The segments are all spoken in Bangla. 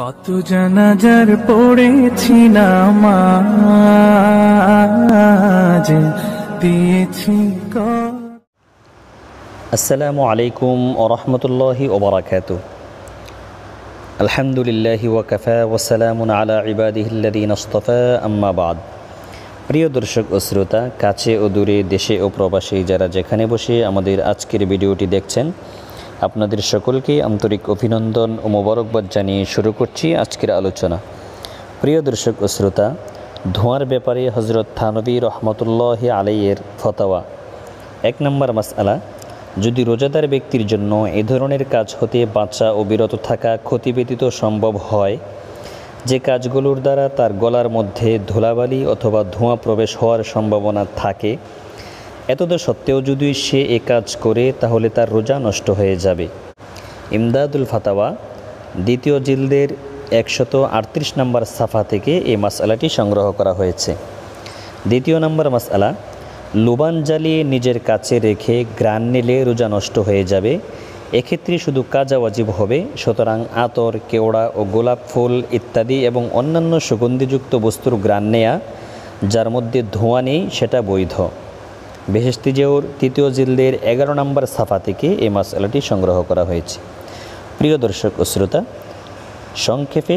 কত জানাজার পড়েছি নামাজ দিয়েছি আসসালামু আলাইকুম ওরহমতুল্লাহি ওবরাকাত আলহামদুলিল্লাহি ওয়াকাফা ওয়াসালামুন আলা ইবাদিহিল্লাদিন আস্তফা আম্মাবাদ প্রিয় দর্শক ও শ্রোতা কাছে ও দূরে দেশে ও প্রবাসী যারা যেখানে বসে আমাদের আজকের ভিডিওটি দেখছেন আপনাদের সকলকে আন্তরিক অভিনন্দন ও মোবারকবাদ জানিয়ে শুরু করছি আজকের আলোচনা প্রিয় দর্শক ও শ্রোতা ধোঁয়ার ব্যাপারে হজরত থানবী রহমতুল্লাহ আলাইয়ের ফতাওয়া এক নম্বর আলা যদি রোজাদার ব্যক্তির জন্য এ ধরনের কাজ হতে বাঁচা ও বিরত থাকা ক্ষতি ব্যতীত সম্ভব হয় যে কাজগুলোর দ্বারা তার গলার মধ্যে ধুলাবালি অথবা ধোঁয়া প্রবেশ হওয়ার সম্ভাবনা থাকে এতদ সত্ত্বেও যদি সে এ কাজ করে তাহলে তার রোজা নষ্ট হয়ে যাবে ইমদাদুল ফাতাওয়া দ্বিতীয় জিলদের একশত আটত্রিশ নম্বর সাফা থেকে এই মাসালাটি সংগ্রহ করা হয়েছে দ্বিতীয় নম্বর মাসালা লুবান জ্বালিয়ে নিজের কাছে রেখে গ্রান নিলে রোজা নষ্ট হয়ে যাবে এক্ষেত্রে শুধু কাজা ওয়াজিব হবে সুতরাং আতর কেওড়া ও গোলাপ ফুল ইত্যাদি এবং অন্যান্য সুগন্ধিযুক্ত বস্তুর গ্রান নেয়া যার মধ্যে ধোঁয়া নেই সেটা বৈধ বেহেস্তি জেউর তৃতীয় জিল্দের এগারো নম্বর সাফা থেকে এই মশলাটি সংগ্রহ করা হয়েছে প্রিয় দর্শক ও শ্রোতা সংক্ষেপে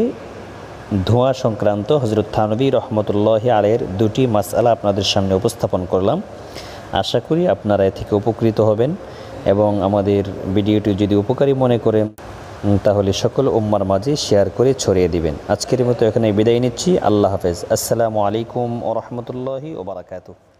ধোঁয়া সংক্রান্ত হজরত থানবী রহমতুল্লাহ আলের দুটি মশালা আপনাদের সামনে উপস্থাপন করলাম আশা করি আপনারা এ থেকে উপকৃত হবেন এবং আমাদের ভিডিওটি যদি উপকারী মনে করেন তাহলে সকল উম্মার মাঝে শেয়ার করে ছড়িয়ে দিবেন আজকের মতো এখানে বিদায় নিচ্ছি আল্লাহ হাফেজ আসসালামু আলাইকুম ও রহমতুল্লাহি ওবরাকাতু